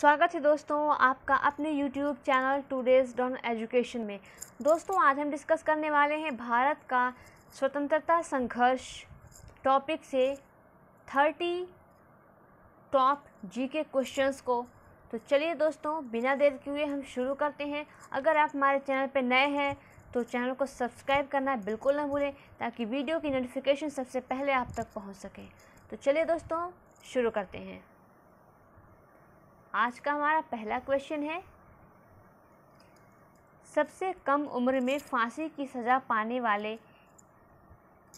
स्वागत है दोस्तों आपका अपने YouTube channel today's dawn education में दोस्तों आज हम डिस्कस करने वाले हैं भारत का स्वतंत्रता संघर्ष टॉपिक से 30 टॉप जीके क्वेश्चंस को तो चलिए दोस्तों बिना देर के हुए हम शुरू करते हैं अगर आप हमारे चैनल पर नए हैं तो चैनल को सब्सक्राइब करना बिल्कुल ना भूलें ताकि वीडियो की नोटिफिकेशन सबसे पहले आप तक पहुँच सके तो चलिए दोस्तों शुरू करते हैं आज का हमारा पहला क्वेश्चन है सबसे कम उम्र में फांसी की सज़ा पाने वाले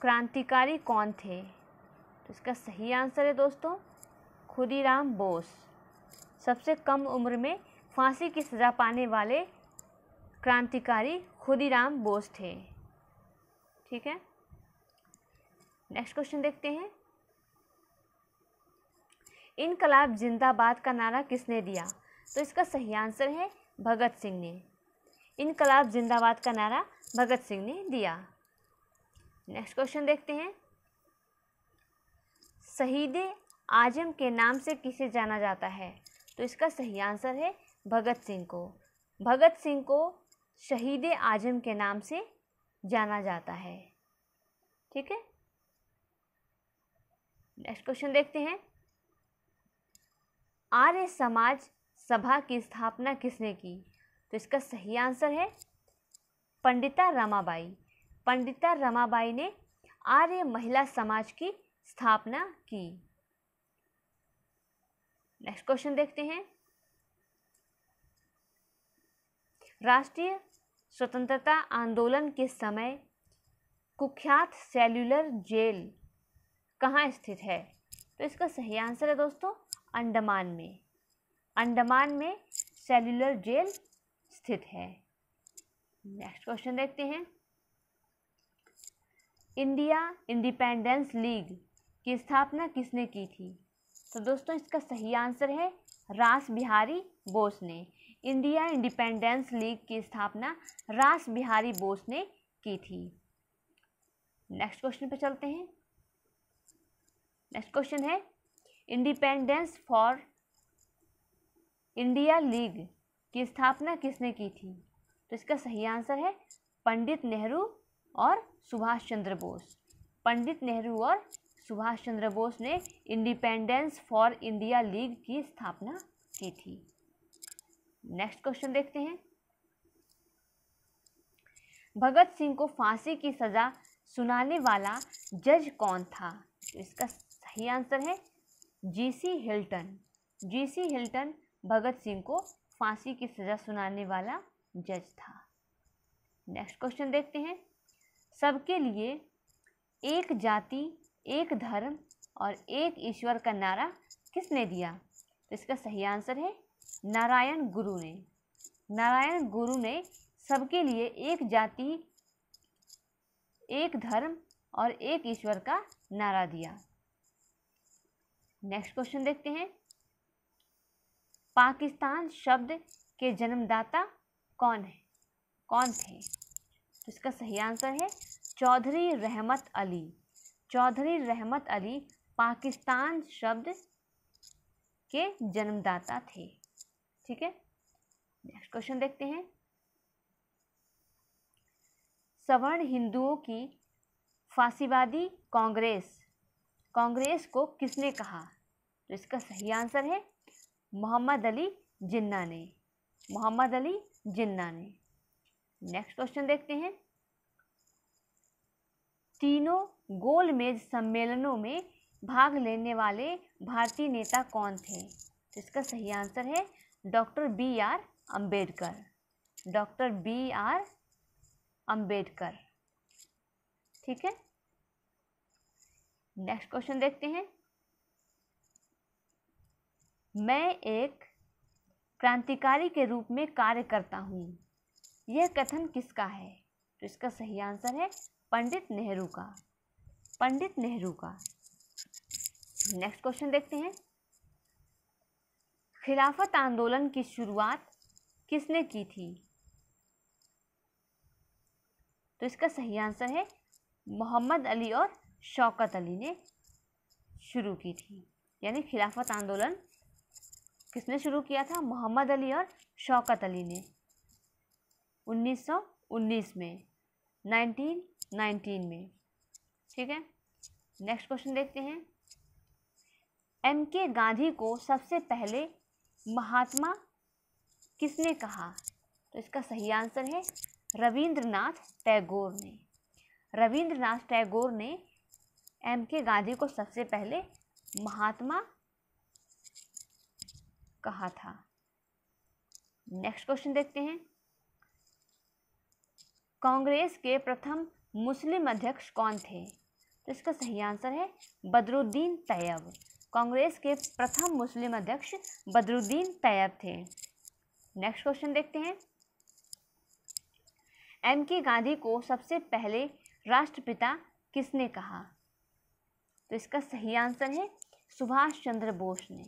क्रांतिकारी कौन थे तो इसका सही आंसर है दोस्तों खुदीराम बोस सबसे कम उम्र में फांसी की सज़ा पाने वाले क्रांतिकारी खुदीराम बोस थे ठीक है नेक्स्ट क्वेश्चन देखते हैं इनकलाब जिंदाबाद का नारा किसने दिया तो इसका सही आंसर है भगत सिंह ने इनकलाब जिंदाबाद का नारा भगत सिंह ने दिया नेक्स्ट क्वेश्चन देखते हैं शहीद आजम के नाम से किसे जाना जाता है तो इसका सही आंसर है भगत सिंह को भगत सिंह को शहीद आजम के नाम से जाना जाता है ठीक है नेक्स्ट क्वेश्चन देखते हैं आर्य समाज सभा की स्थापना किसने की तो इसका सही आंसर है पंडिता रमाबाई पंडिता रमाबाई ने आर्य महिला समाज की स्थापना की नेक्स्ट क्वेश्चन देखते हैं राष्ट्रीय स्वतंत्रता आंदोलन के समय कुख्यात सेल्युलर जेल कहाँ स्थित है तो इसका सही आंसर है दोस्तों अंडमान में अंडमान में सेलुलर जेल स्थित है नेक्स्ट क्वेश्चन देखते हैं इंडिया इंडिपेंडेंस लीग की स्थापना किसने की थी तो दोस्तों इसका सही आंसर है रास बिहारी बोस ने इंडिया इंडिपेंडेंस लीग की स्थापना रास बिहारी बोस ने की थी नेक्स्ट क्वेश्चन पर चलते हैं नेक्स्ट क्वेश्चन है इंडिपेंडेंस फॉर इंडिया लीग की स्थापना किसने की थी तो इसका सही आंसर है पंडित नेहरू और सुभाष चंद्र बोस पंडित नेहरू और सुभाष चंद्र बोस ने इंडिपेंडेंस फॉर इंडिया लीग की स्थापना की थी नेक्स्ट क्वेश्चन देखते हैं भगत सिंह को फांसी की सजा सुनाने वाला जज कौन था तो इसका सही आंसर है GC Hilton GC Hilton Bhagat Singh को फांसी की सज़ा सुनाने वाला जज था नेक्स्ट क्वेश्चन देखते हैं सबके लिए एक जाति एक धर्म और एक ईश्वर का नारा किसने दिया तो इसका सही आंसर है नारायण गुरु ने नारायण गुरु ने सबके लिए एक जाति एक धर्म और एक ईश्वर का नारा दिया नेक्स्ट क्वेश्चन देखते हैं पाकिस्तान शब्द के जन्मदाता कौन है कौन थे तो इसका सही आंसर है चौधरी रहमत अली चौधरी रहमत अली पाकिस्तान शब्द के जन्मदाता थे ठीक है नेक्स्ट क्वेश्चन देखते हैं सवर्ण हिंदुओं की फांसीवादी कांग्रेस कांग्रेस को किसने कहा तो इसका सही आंसर है मोहम्मद अली जिन्ना ने मोहम्मद अली जिन्ना ने नेक्स्ट क्वेश्चन देखते हैं तीनों गोलमेज सम्मेलनों में भाग लेने वाले भारतीय नेता कौन थे तो इसका सही आंसर है doctor B R Ambedkar doctor B R Ambedkar ठीक है नेक्स्ट क्वेश्चन देखते हैं मैं एक क्रांतिकारी के रूप में कार्य करता हूँ यह कथन किसका है तो इसका सही आंसर है पंडित नेहरू का पंडित नेहरू का नेक्स्ट क्वेश्चन देखते हैं खिलाफत आंदोलन की शुरुआत किसने की थी तो इसका सही आंसर है मोहम्मद अली और शौकत अली ने शुरू की थी यानी खिलाफत आंदोलन किसने शुरू किया था मोहम्मद अली और शौकत अली ने 1919 में 1919 में ठीक है नेक्स्ट क्वेश्चन देखते हैं एम के गांधी को सबसे पहले महात्मा किसने कहा तो इसका सही आंसर है रविंद्रनाथ टैगोर ने रविंद्रनाथ टैगोर ने एम के गांधी को सबसे पहले महात्मा कहा था नेक्स्ट क्वेश्चन देखते हैं कांग्रेस के प्रथम मुस्लिम अध्यक्ष कौन थे तो इसका सही आंसर है बदरुद्दीन तैयब कांग्रेस के प्रथम मुस्लिम अध्यक्ष बदरुद्दीन तैयब थे नेक्स्ट क्वेश्चन देखते हैं एम के गांधी को सबसे पहले राष्ट्रपिता किसने कहा तो इसका सही आंसर है सुभाष चंद्र बोस ने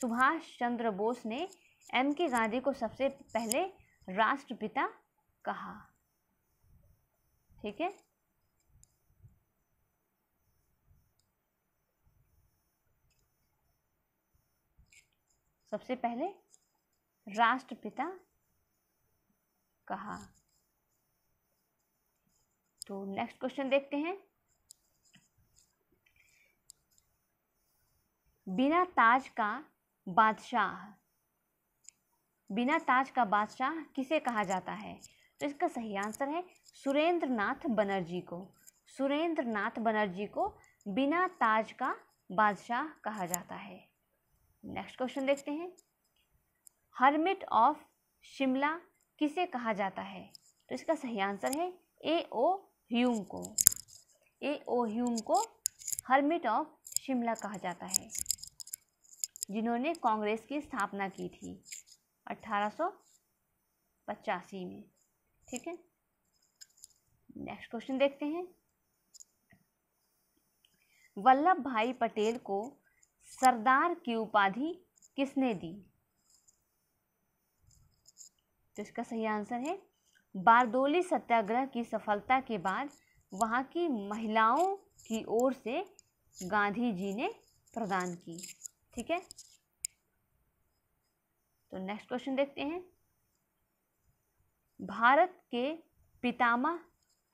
सुभाष चंद्र बोस ने एम के गांधी को सबसे पहले राष्ट्रपिता कहा ठीक है सबसे पहले राष्ट्रपिता कहा तो नेक्स्ट क्वेश्चन देखते हैं बिना ताज का बादशाह बिना ताज का बादशाह किसे कहा जाता है तो इसका सही आंसर है सुरेंद्र नाथ बनर्जी को सुरेंद्र नाथ बनर्जी को बिना ताज का बादशाह कहा जाता है नेक्स्ट क्वेश्चन देखते हैं हर्मिट ऑफ शिमला किसे कहा जाता है तो इसका सही आंसर है ए ओ ह्यूम को ए ओ ह्यूम को हर्मिट ऑफ शिमला कहा जाता है जिन्होंने कांग्रेस की स्थापना की थी अट्ठारह में ठीक है नेक्स्ट क्वेश्चन देखते हैं वल्लभ भाई पटेल को सरदार की उपाधि किसने दी तो इसका सही आंसर है बारदोली सत्याग्रह की सफलता के बाद वहाँ की महिलाओं की ओर से गांधी जी ने प्रदान की ठीक है तो नेक्स्ट क्वेश्चन देखते हैं भारत के पितामह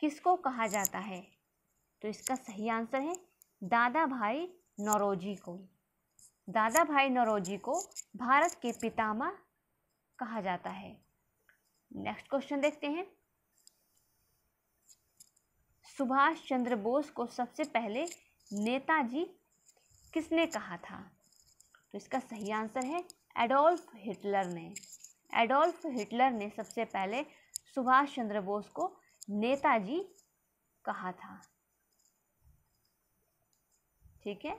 किसको कहा जाता है तो इसका सही आंसर है दादा भाई नौरोजी को दादा भाई नौरोजी को भारत के पितामह कहा जाता है नेक्स्ट क्वेश्चन देखते हैं सुभाष चंद्र बोस को सबसे पहले नेताजी किसने कहा था तो इसका सही आंसर है एडोल्फ हिटलर ने एडोल्फ हिटलर ने सबसे पहले सुभाष चंद्र बोस को नेताजी कहा था ठीक है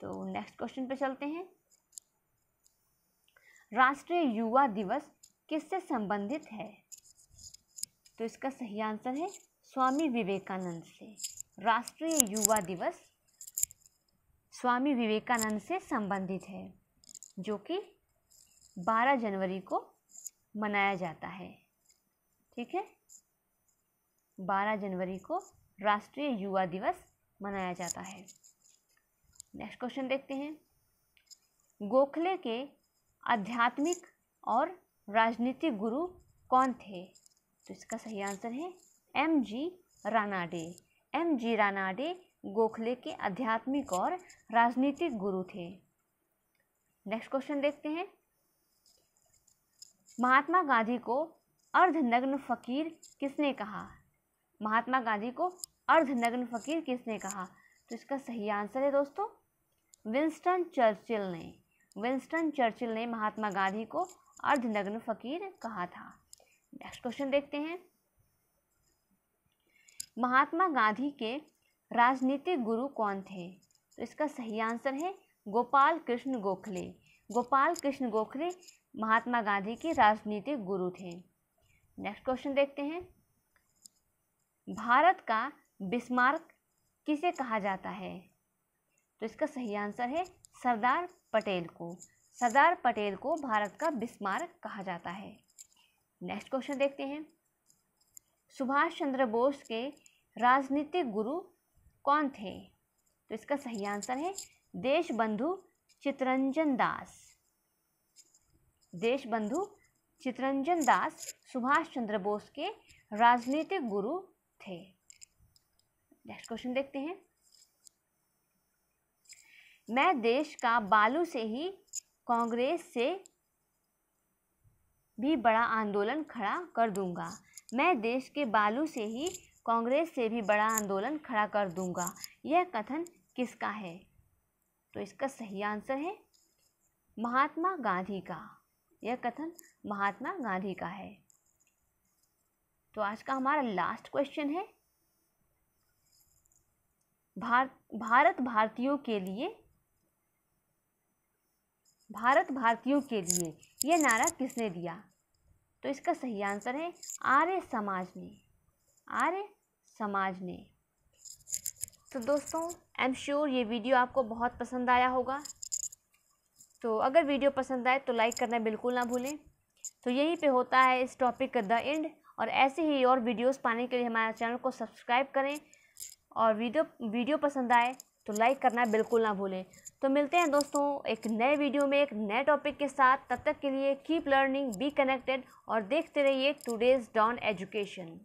तो नेक्स्ट क्वेश्चन पे चलते हैं राष्ट्रीय युवा दिवस किससे संबंधित है तो इसका सही आंसर है स्वामी विवेकानंद से राष्ट्रीय युवा दिवस स्वामी विवेकानंद से संबंधित है जो कि 12 जनवरी को मनाया जाता है ठीक है 12 जनवरी को राष्ट्रीय युवा दिवस मनाया जाता है नेक्स्ट क्वेश्चन देखते हैं गोखले के आध्यात्मिक और राजनीतिक गुरु कौन थे तो इसका सही आंसर है M G Ranade M G Ranade Gokhale के आध्यात्मिक और राजनीतिक गुरु थे नेक्स्ट क्वेश्चन देखते हैं महात्मा गांधी को अर्धनग्न फकीर किसने कहा महात्मा गांधी को अर्धनग्न फकीर किसने कहा तो इसका सही आंसर है दोस्तों विंस्टन चर्चिल ने विंस्टन चर्चिल ने महात्मा गांधी को अर्धनग्न फकीर कहा था नेक्स्ट क्वेश्चन देखते हैं महात्मा गांधी के राजनीतिक गुरु कौन थे तो इसका सही आंसर है गोपाल कृष्ण गोखले गोपाल कृष्ण गोखले महात्मा गांधी के राजनीतिक गुरु थे नेक्स्ट क्वेश्चन देखते हैं भारत का बिस्मार्क किसे कहा जाता है तो इसका सही आंसर है सरदार पटेल को सरदार पटेल को भारत का बिस्मार्क कहा जाता है नेक्स्ट क्वेश्चन देखते हैं सुभाष चंद्र बोस के राजनीतिक गुरु कौन थे तो इसका सही आंसर है देश बंधु चितरंजन दास देश बंधु चितरंजन दास सुभाष चंद्र बोस के राजनीतिक गुरु थे नेक्स्ट क्वेश्चन देखते हैं मैं देश का बालू से ही कांग्रेस से भी बड़ा आंदोलन खड़ा कर दूंगा मैं देश के बालू से ही कांग्रेस से भी बड़ा आंदोलन खड़ा कर दूंगा यह कथन किसका है तो इसका सही आंसर है महात्मा गांधी का यह कथन महात्मा गांधी का है तो आज का हमारा लास्ट क्वेश्चन है भार, भारत भारतीयों के लिए भारत भारतीयों के लिए यह नारा किसने दिया तो इसका सही आंसर है आर्य समाज ने आर्य समाज ने तो दोस्तों आई एम श्योर ये वीडियो आपको बहुत पसंद आया होगा तो अगर वीडियो पसंद आए तो लाइक करना बिल्कुल ना भूलें तो यहीं पे होता है इस टॉपिक का द एंड और ऐसे ही और वीडियोस पाने के लिए हमारे चैनल को सब्सक्राइब करें और वीडियो वीडियो पसंद आए तो लाइक करना बिल्कुल ना भूलें तो मिलते हैं दोस्तों एक नए वीडियो में एक नए टॉपिक के साथ तब तक के लिए कीप लर्निंग बी कनेक्टेड और देखते रहिए टुडेज़ डॉन एजुकेशन